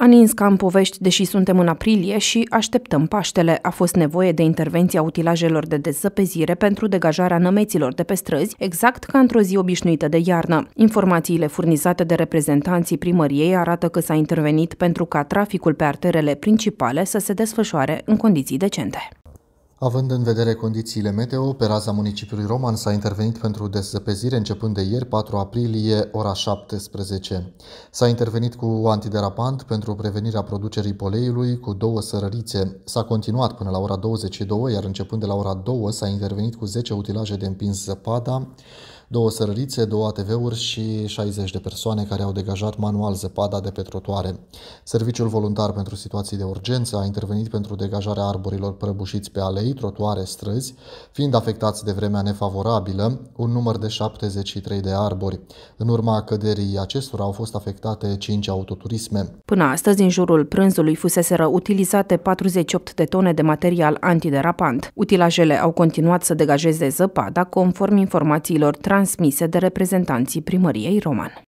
A nins ca în povești, deși suntem în aprilie și așteptăm Paștele. A fost nevoie de intervenția utilajelor de dezăpezire pentru degajarea nămeților de pe străzi, exact ca într-o zi obișnuită de iarnă. Informațiile furnizate de reprezentanții primăriei arată că s-a intervenit pentru ca traficul pe arterele principale să se desfășoare în condiții decente. Având în vedere condițiile meteo, pe raza municipiului Roman s-a intervenit pentru dezăpezire începând de ieri, 4 aprilie, ora 17. S-a intervenit cu antiderapant pentru prevenirea producerii poleiului cu două sărărițe. S-a continuat până la ora 22, iar începând de la ora 2 s-a intervenit cu 10 utilaje de împins zăpada, două sărărițe, două ATV-uri și 60 de persoane care au degajat manual zăpada de pe trotuare. Serviciul voluntar pentru situații de urgență a intervenit pentru degajarea arborilor prăbușiți pe alei, trotuare, străzi, fiind afectați de vremea nefavorabilă, un număr de 73 de arbori. În urma căderii acestora au fost afectate 5 autoturisme. Până astăzi, în jurul prânzului, fuseseră utilizate 48 de tone de material antiderapant. Utilajele au continuat să degajeze zăpada conform informațiilor trans transmise de reprezentanții primăriei Roman.